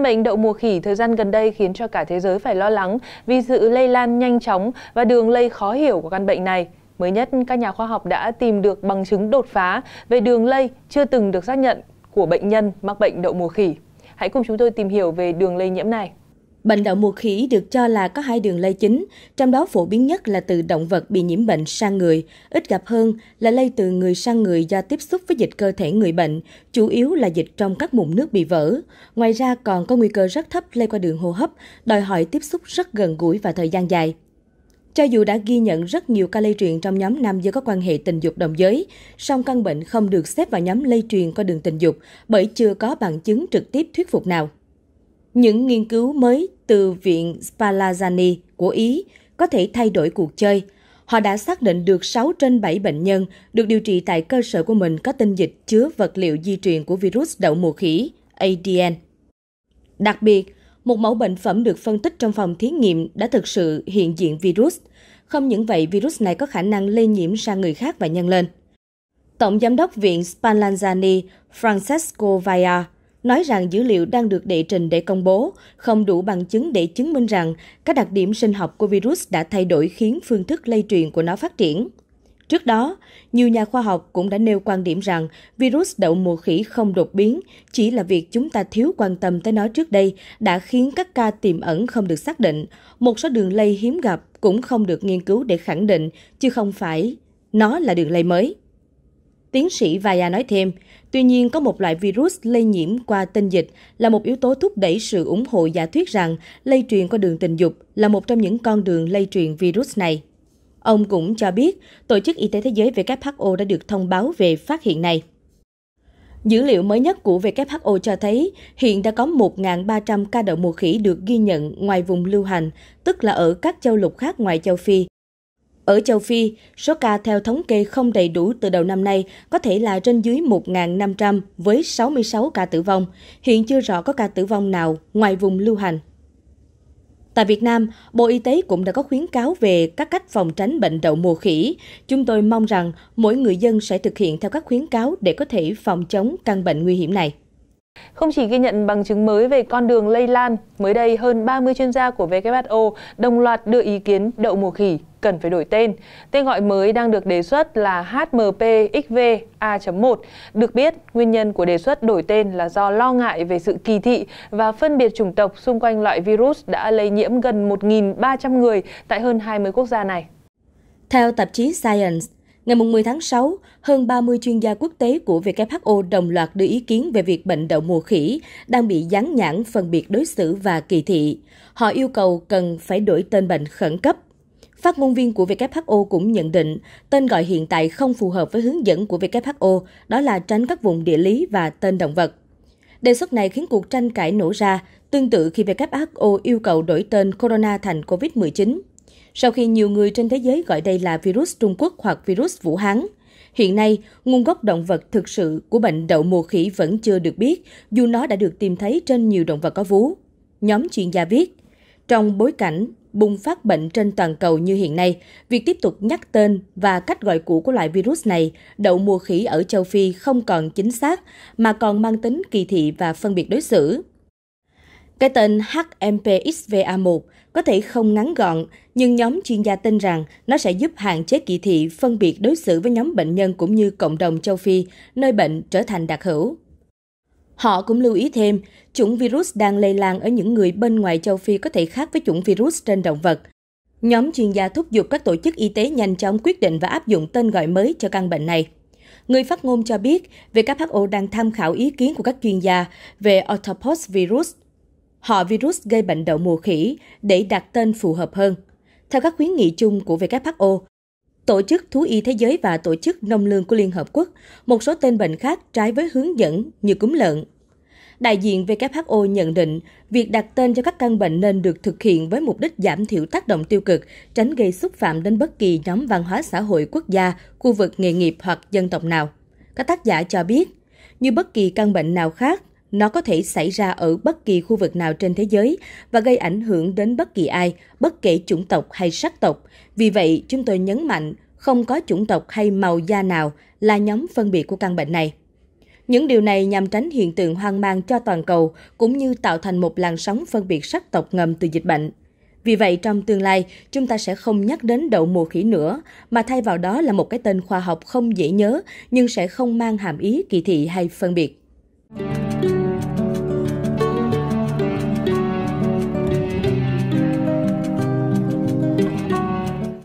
Căn bệnh đậu mùa khỉ thời gian gần đây khiến cho cả thế giới phải lo lắng vì sự lây lan nhanh chóng và đường lây khó hiểu của căn bệnh này. Mới nhất, các nhà khoa học đã tìm được bằng chứng đột phá về đường lây chưa từng được xác nhận của bệnh nhân mắc bệnh đậu mùa khỉ. Hãy cùng chúng tôi tìm hiểu về đường lây nhiễm này. Bệnh đậu mùa khỉ được cho là có hai đường lây chính, trong đó phổ biến nhất là từ động vật bị nhiễm bệnh sang người, ít gặp hơn là lây từ người sang người do tiếp xúc với dịch cơ thể người bệnh, chủ yếu là dịch trong các mụn nước bị vỡ. Ngoài ra còn có nguy cơ rất thấp lây qua đường hô hấp, đòi hỏi tiếp xúc rất gần gũi và thời gian dài. Cho dù đã ghi nhận rất nhiều ca lây truyền trong nhóm nam giới có quan hệ tình dục đồng giới, song căn bệnh không được xếp vào nhóm lây truyền qua đường tình dục bởi chưa có bằng chứng trực tiếp thuyết phục nào. Những nghiên cứu mới từ Viện Spallanzani của Ý có thể thay đổi cuộc chơi. Họ đã xác định được 6 trên 7 bệnh nhân được điều trị tại cơ sở của mình có tinh dịch chứa vật liệu di truyền của virus đậu mùa khỉ, ADN. Đặc biệt, một mẫu bệnh phẩm được phân tích trong phòng thí nghiệm đã thực sự hiện diện virus. Không những vậy, virus này có khả năng lây nhiễm sang người khác và nhân lên. Tổng giám đốc viện Spallanzani Francesco Valla nói rằng dữ liệu đang được đệ trình để công bố không đủ bằng chứng để chứng minh rằng các đặc điểm sinh học của virus đã thay đổi khiến phương thức lây truyền của nó phát triển. Trước đó, nhiều nhà khoa học cũng đã nêu quan điểm rằng virus đậu mùa khỉ không đột biến, chỉ là việc chúng ta thiếu quan tâm tới nó trước đây đã khiến các ca tiềm ẩn không được xác định, một số đường lây hiếm gặp cũng không được nghiên cứu để khẳng định, chứ không phải nó là đường lây mới. Tiến sĩ Vaya nói thêm, tuy nhiên có một loại virus lây nhiễm qua tinh dịch là một yếu tố thúc đẩy sự ủng hộ giả thuyết rằng lây truyền qua đường tình dục là một trong những con đường lây truyền virus này. Ông cũng cho biết Tổ chức Y tế Thế giới WHO đã được thông báo về phát hiện này. Dữ liệu mới nhất của WHO cho thấy hiện đã có 1.300 ca đậu mùa khỉ được ghi nhận ngoài vùng lưu hành, tức là ở các châu lục khác ngoài châu Phi, ở châu Phi, số ca theo thống kê không đầy đủ từ đầu năm nay có thể là trên dưới 1.500 với 66 ca tử vong. Hiện chưa rõ có ca tử vong nào ngoài vùng lưu hành. Tại Việt Nam, Bộ Y tế cũng đã có khuyến cáo về các cách phòng tránh bệnh đậu mùa khỉ. Chúng tôi mong rằng mỗi người dân sẽ thực hiện theo các khuyến cáo để có thể phòng chống căn bệnh nguy hiểm này. Không chỉ ghi nhận bằng chứng mới về con đường lây lan, mới đây hơn 30 chuyên gia của WHO đồng loạt đưa ý kiến đậu mùa khỉ cần phải đổi tên. Tên gọi mới đang được đề xuất là HMPXVA.1. Được biết, nguyên nhân của đề xuất đổi tên là do lo ngại về sự kỳ thị và phân biệt chủng tộc xung quanh loại virus đã lây nhiễm gần 1.300 người tại hơn 20 quốc gia này. Theo tạp chí Science, Ngày 10 tháng 6, hơn 30 chuyên gia quốc tế của WHO đồng loạt đưa ý kiến về việc bệnh đậu mùa khỉ đang bị gián nhãn phân biệt đối xử và kỳ thị. Họ yêu cầu cần phải đổi tên bệnh khẩn cấp. Phát ngôn viên của WHO cũng nhận định tên gọi hiện tại không phù hợp với hướng dẫn của WHO, đó là tránh các vùng địa lý và tên động vật. Đề xuất này khiến cuộc tranh cãi nổ ra, tương tự khi WHO yêu cầu đổi tên corona thành COVID-19 sau khi nhiều người trên thế giới gọi đây là virus Trung Quốc hoặc virus Vũ Hán. Hiện nay, nguồn gốc động vật thực sự của bệnh đậu mùa khỉ vẫn chưa được biết, dù nó đã được tìm thấy trên nhiều động vật có vú. Nhóm chuyên gia viết, trong bối cảnh bùng phát bệnh trên toàn cầu như hiện nay, việc tiếp tục nhắc tên và cách gọi cũ của loại virus này, đậu mùa khỉ ở châu Phi không còn chính xác mà còn mang tính kỳ thị và phân biệt đối xử. Cái tên HMPXVA1 có thể không ngắn gọn, nhưng nhóm chuyên gia tin rằng nó sẽ giúp hạn chế kỳ thị phân biệt đối xử với nhóm bệnh nhân cũng như cộng đồng châu Phi, nơi bệnh trở thành đặc hữu. Họ cũng lưu ý thêm, chủng virus đang lây lan ở những người bên ngoài châu Phi có thể khác với chủng virus trên động vật. Nhóm chuyên gia thúc giục các tổ chức y tế nhanh chóng quyết định và áp dụng tên gọi mới cho căn bệnh này. Người phát ngôn cho biết, WHO đang tham khảo ý kiến của các chuyên gia về Autopost virus họ virus gây bệnh đậu mùa khỉ để đặt tên phù hợp hơn. Theo các khuyến nghị chung của WHO, Tổ chức Thú y Thế giới và Tổ chức Nông lương của Liên Hợp Quốc, một số tên bệnh khác trái với hướng dẫn như cúm lợn. Đại diện WHO nhận định, việc đặt tên cho các căn bệnh nên được thực hiện với mục đích giảm thiểu tác động tiêu cực, tránh gây xúc phạm đến bất kỳ nhóm văn hóa xã hội quốc gia, khu vực nghề nghiệp hoặc dân tộc nào. Các tác giả cho biết, như bất kỳ căn bệnh nào khác, nó có thể xảy ra ở bất kỳ khu vực nào trên thế giới và gây ảnh hưởng đến bất kỳ ai, bất kể chủng tộc hay sắc tộc. Vì vậy, chúng tôi nhấn mạnh không có chủng tộc hay màu da nào là nhóm phân biệt của căn bệnh này. Những điều này nhằm tránh hiện tượng hoang mang cho toàn cầu cũng như tạo thành một làn sóng phân biệt sắc tộc ngầm từ dịch bệnh. Vì vậy trong tương lai, chúng ta sẽ không nhắc đến đậu mùa khỉ nữa, mà thay vào đó là một cái tên khoa học không dễ nhớ nhưng sẽ không mang hàm ý kỳ thị hay phân biệt.